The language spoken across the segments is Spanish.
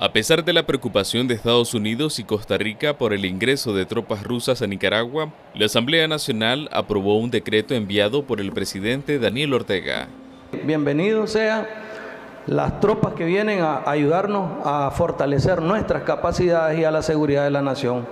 A pesar de la preocupación de Estados Unidos y Costa Rica por el ingreso de tropas rusas a Nicaragua, la Asamblea Nacional aprobó un decreto enviado por el presidente Daniel Ortega. Bienvenido sean las tropas que vienen a ayudarnos a fortalecer nuestras capacidades y a la seguridad de la nación.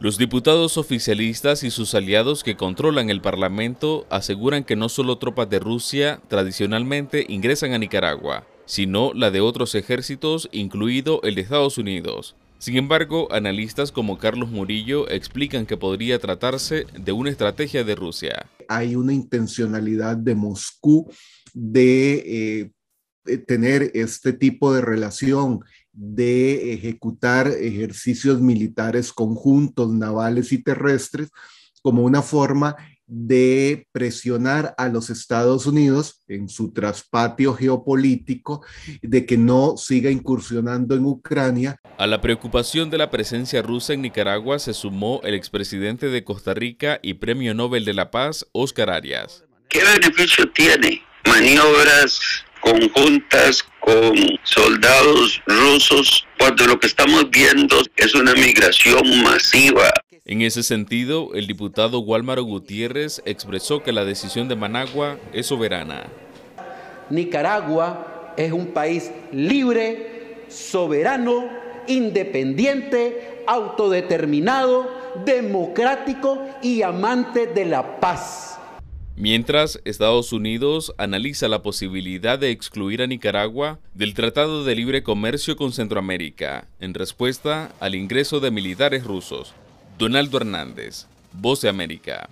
Los diputados oficialistas y sus aliados que controlan el Parlamento aseguran que no solo tropas de Rusia tradicionalmente ingresan a Nicaragua, sino la de otros ejércitos, incluido el de Estados Unidos. Sin embargo, analistas como Carlos Murillo explican que podría tratarse de una estrategia de Rusia. Hay una intencionalidad de Moscú de eh, tener este tipo de relación, de ejecutar ejercicios militares conjuntos, navales y terrestres, como una forma de presionar a los Estados Unidos en su traspatio geopolítico de que no siga incursionando en Ucrania. A la preocupación de la presencia rusa en Nicaragua se sumó el expresidente de Costa Rica y Premio Nobel de la Paz, Oscar Arias. ¿Qué beneficio tiene maniobras conjuntas con soldados rusos cuando lo que estamos viendo es una migración masiva. En ese sentido, el diputado Guálmaro Gutiérrez expresó que la decisión de Managua es soberana. Nicaragua es un país libre, soberano, independiente, autodeterminado, democrático y amante de la paz. Mientras, Estados Unidos analiza la posibilidad de excluir a Nicaragua del Tratado de Libre Comercio con Centroamérica, en respuesta al ingreso de militares rusos. Donaldo Hernández, Voz de América.